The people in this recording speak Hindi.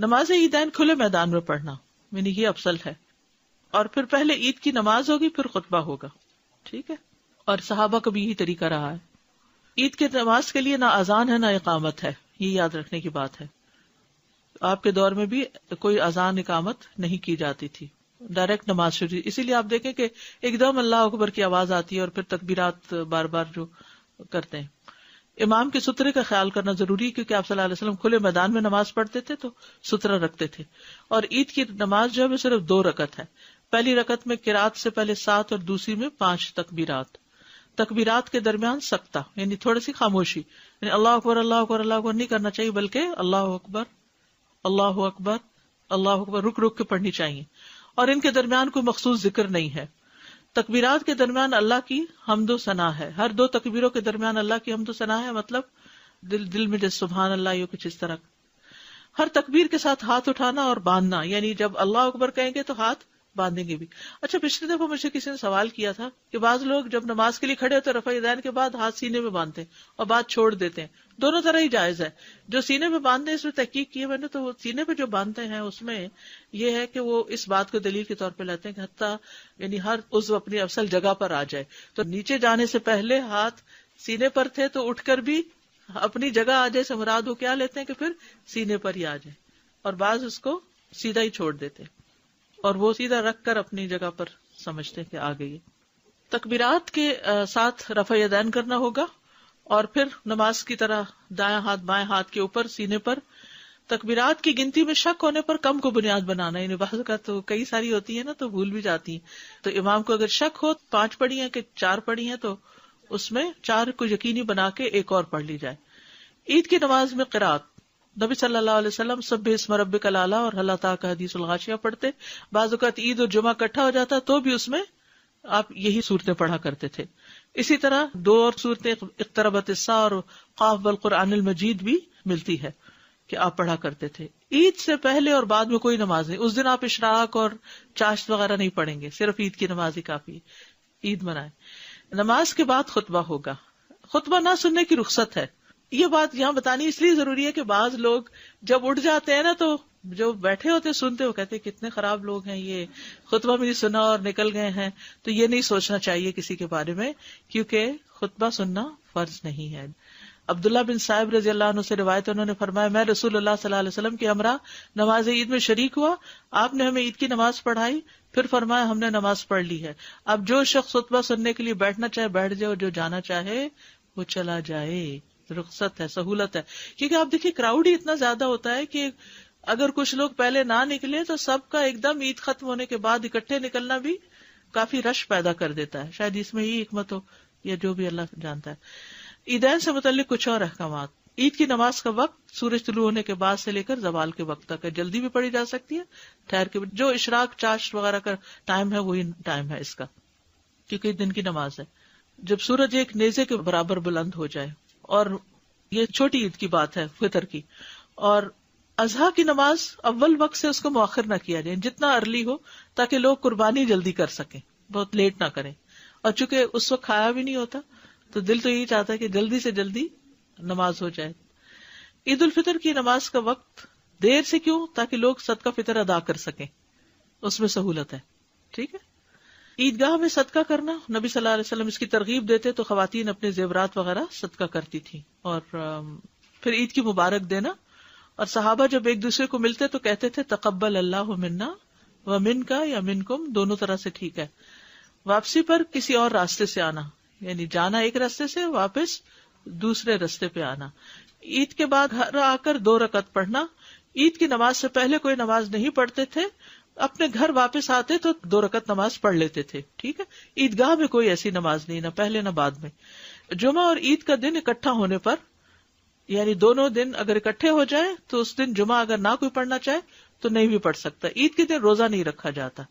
नमाज ईदैन खुले मैदान में पढ़ना मैंने ये अफसल है और फिर पहले ईद की नमाज होगी फिर खुतबा होगा ठीक है और साहबा का भी यही तरीका रहा है ईद के नमाज के लिए ना अजान है ना इकामत है ये याद रखने की बात है आपके दौर में भी कोई अजान इकामत नहीं की जाती थी डायरेक्ट नमाज शुरू इसीलिए आप देखें कि एकदम अल्लाह अकबर की आवाज आती है और फिर तकबीरात बार बार जो करते हैं इमाम के सुतरे का ख्याल करना जरूरी है क्योंकि आप सल्लल्लाहु अलैहि वसल्लम खुले मैदान में नमाज पढ़ते थे तो सुतरा रखते थे और ईद की नमाज जो है सिर्फ दो रकत है पहली रकत में किरात से पहले सात और दूसरी में पांच तकबीरात तकबीरात के दरमियान सकता यानी थोड़ी सी खामोशी अल्लाह अकबर अल्लाह अकबर अल्लाह अकबर नहीं करना चाहिए बल्कि अल्लाह अकबर अल्लाह अकबर अल्लाह अकबर रुक रुक के पढ़नी चाहिए और इनके दरमियान कोई मखसूस जिक्र नहीं है तकबीरात के दरमियान अल्लाह की हमदो सना है हर दो तकबीरों के दरमियान अल्लाह की हमदो सना है मतलब दिल दिल में जैसे सुबहान अल्लाह यो कुछ इस तरह हर तकबीर के साथ हाथ उठाना और बांधना यानी जब अल्लाह अकबर कहेंगे तो हाथ बांधेंगे भी अच्छा पिछले दफा मुझे किसी ने सवाल किया था कि बाज लोग जब नमाज के लिए खड़े होते रफा दैन के बाद हाथ सीने में बांधते हैं और बाद छोड़ देते हैं दोनों तरह ही जायज है जो सीने में बांधते हैं इसमें तहकीक की मैंने तो सीने पर जो बांधते हैं उसमें यह है कि वो इस बात को दलील के तौर पर लाते हैं कि हत्या यानी हर उज्व अपनी अफसल जगह पर आ जाए तो नीचे जाने से पहले हाथ सीने पर थे तो उठकर भी अपनी जगह आ जाए समराद हो क्या लेते हैं कि फिर सीने पर ही आ जाए और बाज उसको सीधा ही छोड़ देते हैं और वो सीधा रख कर अपनी जगह पर समझते कि आ गई तकबीरात के साथ रफा यदैन करना होगा और फिर नमाज की तरह दाएं हाथ बाएं हाथ के ऊपर सीने पर तकबीरात की गिनती में शक होने पर कम को बुनियाद बनाना इन बाज का तो कई सारी होती है ना तो भूल भी जाती है तो इमाम को अगर शक हो पांच पड़ी है कि चार पड़ी है तो उसमें चार को यकीनी बना के एक और पढ़ ली जाए ईद की नमाज में किरात नबी सल्लल्लाहु अलैहि वसल्लम सब इसम रबिक अला और अल्लाह तला का हदीस उलगाशिया पढ़ते बाजुकात ईद और जुमा इकट्ठा हो जाता तो भी उसमें आप यही सूरतें पढ़ा करते थे इसी तरह दो और सूरतें इकतरबत और काफ बल कुरान मजीद भी मिलती है कि आप पढ़ा करते थे ईद से पहले और बाद में कोई नमाज नहीं उस दिन आप इशराक और चाश्त वगैरह नहीं पढ़ेंगे सिर्फ ईद की नमाज ही काफी ईद मनाए नमाज के बाद खुतबा होगा खुतबा ना सुनने की रुख्सत है ये बात यहाँ बतानी इसलिए जरूरी है कि बाज लोग जब उठ जाते हैं ना तो जो बैठे होते सुनते वो कहते कितने खराब लोग हैं ये खुतबा भी सुना और निकल गए हैं तो ये नहीं सोचना चाहिए किसी के बारे में क्योंकि खुतबा सुनना फर्ज नहीं है अब्दुल्ला बिन साहिब रजी अल्लाह से रिवायत उन्होंने फरमाया मैं रसूल सल्लाम की हमरा नमाज ईद में शरीक हुआ आपने हमें ईद की नमाज पढ़ाई फिर फरमाया हमने नमाज पढ़ ली है अब जो शख्स खुतबा सुनने के लिए बैठना चाहे बैठ जाए और जो जाना चाहे वो चला जाए रुखसत है सहूलत है क्योंकि आप देखिए क्राउड ही इतना ज्यादा होता है कि अगर कुछ लोग पहले ना निकले तो सबका एकदम ईद खत्म होने के बाद इकट्ठे निकलना भी काफी रश पैदा कर देता है शायद इसमें ही हमत हो या जो भी अल्लाह जानता है ईदैन से मुतल कुछ और अहकाम ईद की नमाज का वक्त सूरज तुलू होने के बाद से लेकर जवाल के वक्त तक है जल्दी भी पढ़ी जा सकती है ठहर के जो इशराक चाश वगैरह का टाइम है वही टाइम है इसका क्योंकि दिन की नमाज है जब सूरज एक नेजे के बराबर बुलंद हो जाए और ये छोटी ईद की बात है फितर की और अजहा की नमाज अव्वल वक्त से उसको मौखर ना किया जाए जितना अर्ली हो ताकि लोग कुर्बानी जल्दी कर सकें बहुत लेट ना करें और चूंकि उस वक्त खाया भी नहीं होता तो दिल तो यही चाहता है कि जल्दी से जल्दी नमाज हो जाए ईद उल फितर की नमाज का वक्त देर से क्यों ताकि लोग सद का फितर अदा कर सकें उसमें सहूलत है ठीक है ईदगाह में सदका करना नबी सल्लल्लाहु अलैहि वसल्लम इसकी तरगीब देते तो खातन अपने जेवरात वगैरह सदका करती थी और फिर ईद की मुबारक देना और सहाबा जब एक दूसरे को मिलते तो कहते थे तकबल अल्लाह मिन्ना व मिन का या मिनकुम दोनों तरह से ठीक है वापसी पर किसी और रास्ते से आना यानी जाना एक रास्ते से वापस दूसरे रास्ते पे आना ईद के बाद घर आकर दो रकत पढ़ना ईद की नमाज से पहले कोई नमाज नहीं पढ़ते थे अपने घर वापस आते तो दो रकत नमाज पढ़ लेते थे ठीक है ईदगाह में कोई ऐसी नमाज नहीं ना पहले ना बाद में जुमा और ईद का दिन इकट्ठा होने पर यानी दोनों दिन अगर इकट्ठे हो जाए तो उस दिन जुमा अगर ना कोई पढ़ना चाहे तो नहीं भी पढ़ सकता ईद के दिन रोजा नहीं रखा जाता